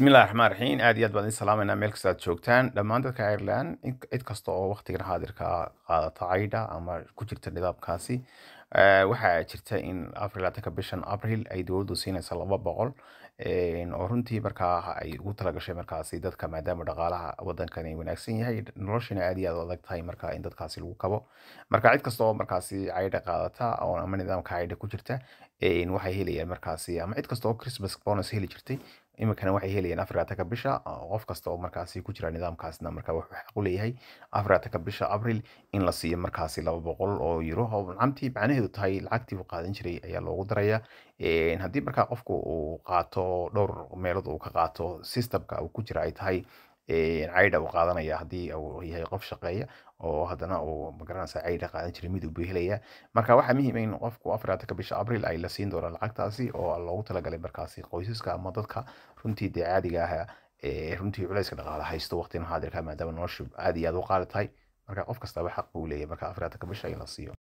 bismillahi raxmaan raxiim aad iyo aad baan idin salaameynaa meel kasta aad joogtaan dhammaan dadka ireland cid kasta oo waktigan xaadirka qaadata caydha ama ku jirta nidaamkaasi eh, waxaa jirta in abril laatanka bishan abril ay dowladdu siinaysa laba boqol eh, oo runtii markaa ay ugu talagashay markaasi dadka maadaama dhaqaalaha wadankani wanaagsan yahay noloshana aad iyo aad adag tahay marka in dadkaasi lagu kabo marka cid kasta oo markaasi caydha qaadata ama nidaamka caydha ku jirta eh, waxay helayaan markaasi ama cid kasta oo christmas bonus heli jirtay iminkana waxay helayaan afar atanka bisha ah, qof kasta oo markaasi ku jira nidaamkaasna marka wuxuu xaq u leeyahay afar atanka bisha abril in la siiyo markaasi laba boqol oo yiro oo macamtii macnaheedu tahay lacagtii uu qaadan jiray ayaa loogu darayaa haddii markaa qofku uu qaato dhowr meelood uu ka qaato systemka uu ku jira ay tahay caydha uu qaadanaya hadii uu yahay qof shaqeeya oo hadana uu magaranaysa caydha qaadan jiray midug buu helaya marka waxaa muhiim in qofku afaraatanka bisha abril ay la siin doonaan lacagtaasi oo loogu talagalay markaasi qoysaska ama dadka runtii dee caadiga ah runtii culayska dhaqaale haysto waqtigan xaadirka maadaama noloshu aad iyo aad u qaali tahay marka qof kastaba xaq buu leeyahy marka afaraatanka bisha in la siiyo